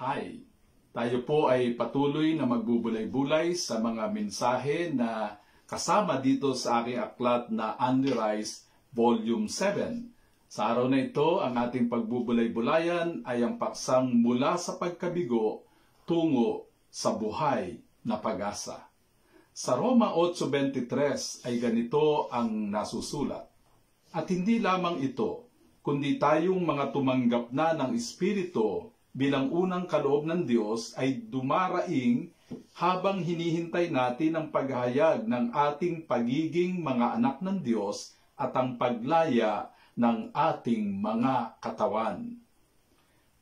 Hi! Tayo po ay patuloy na magbubulay-bulay sa mga mensahe na kasama dito sa aking aklat na Andy Volume 7. Sa araw na ito, ang ating pagbubulay-bulayan ay ang paksang mula sa pagkabigo tungo sa buhay na pag-asa. Sa Roma 8.23 ay ganito ang nasusulat. At hindi lamang ito, kundi tayong mga tumanggap na ng Espiritu bilang unang kaloob ng Diyos ay dumaraing habang hinihintay natin ang paghayag ng ating pagiging mga anak ng Diyos at ang paglaya ng ating mga katawan.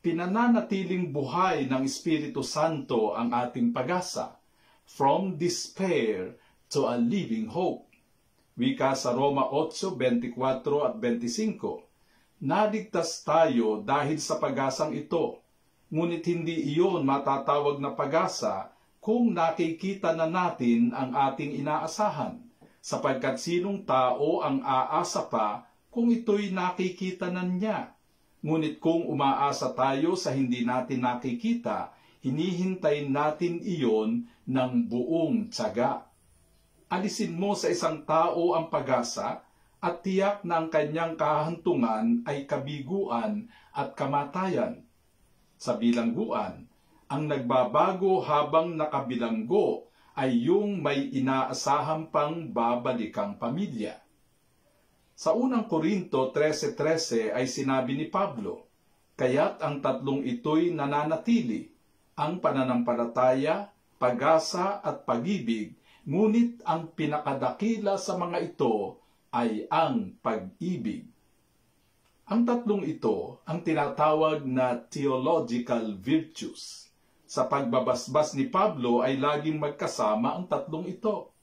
Pinananatiling buhay ng Espiritu Santo ang ating pag-asa, from despair to a living hope. Wika sa Roma 8, 24 at 25, Nadigtas tayo dahil sa pag-asang ito ngunit hindi iyon matatawag na pag-asa kung nakikita na natin ang ating inaasahan, sapagkat sinong tao ang aasa pa kung ito'y nakikita na niya. Ngunit kung umaasa tayo sa hindi natin nakikita, hinihintay natin iyon ng buong tsaga. Alisin mo sa isang tao ang pag-asa at tiyak na ang kanyang kahantungan ay kabiguan at kamatayan sa bilangguan. Ang nagbabago habang nakabilanggo ay yung may inaasahang pang babalikang pamilya. Sa unang Korinto 13.13 ay sinabi ni Pablo, Kaya't ang tatlong ito'y nananatili, ang pananampalataya, pag-asa at pag-ibig, ngunit ang pinakadakila sa mga ito ay ang pag-ibig. Ang tatlong ito ang tinatawag na theological virtues. Sa pagbabasbas ni Pablo ay laging magkasama ang tatlong ito.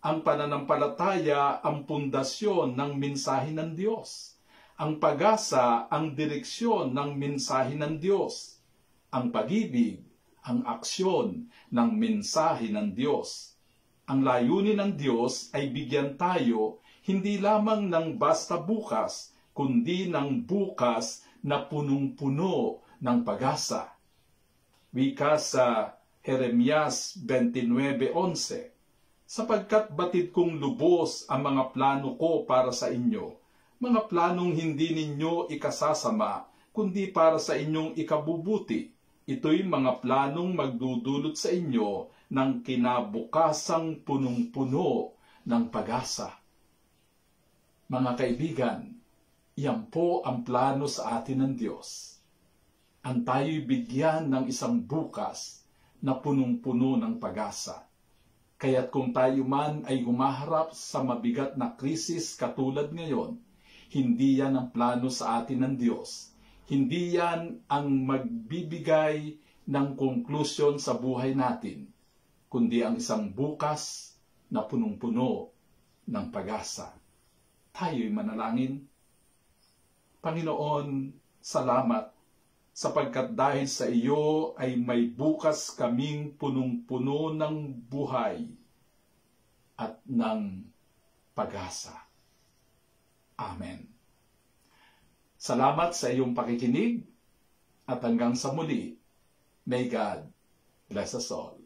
Ang pananampalataya ang pundasyon ng mensahe ng Diyos. Ang pag-asa ang direksyon ng mensahe ng Diyos. Ang pag-ibig ang aksyon ng mensahe ng Diyos. Ang layunin ng Diyos ay bigyan tayo hindi lamang ng basta bukas kundi ng bukas na punong-puno ng pag-asa. Wika sa Jeremias 29.11 Sapagkat batid kong lubos ang mga plano ko para sa inyo, mga planong hindi ninyo ikasasama, kundi para sa inyong ikabubuti. Ito'y mga planong magdudulot sa inyo ng kinabukasang punong-puno ng pag-asa. Mga kaibigan, Iyan po ang plano sa atin ng Diyos. Ang tayo'y bigyan ng isang bukas na punong-puno ng pag-asa. Kaya't kung tayo man ay humaharap sa mabigat na krisis katulad ngayon, hindi yan ang plano sa atin ng Diyos. Hindi yan ang magbibigay ng konklusyon sa buhay natin, kundi ang isang bukas na punong-puno ng pag-asa. Tayo'y manalangin Panginoon, salamat sapagkat dahil sa iyo ay may bukas kaming punong-puno ng buhay at ng pag-asa. Amen. Salamat sa iyong pakikinig at hanggang sa muli, may God bless us all.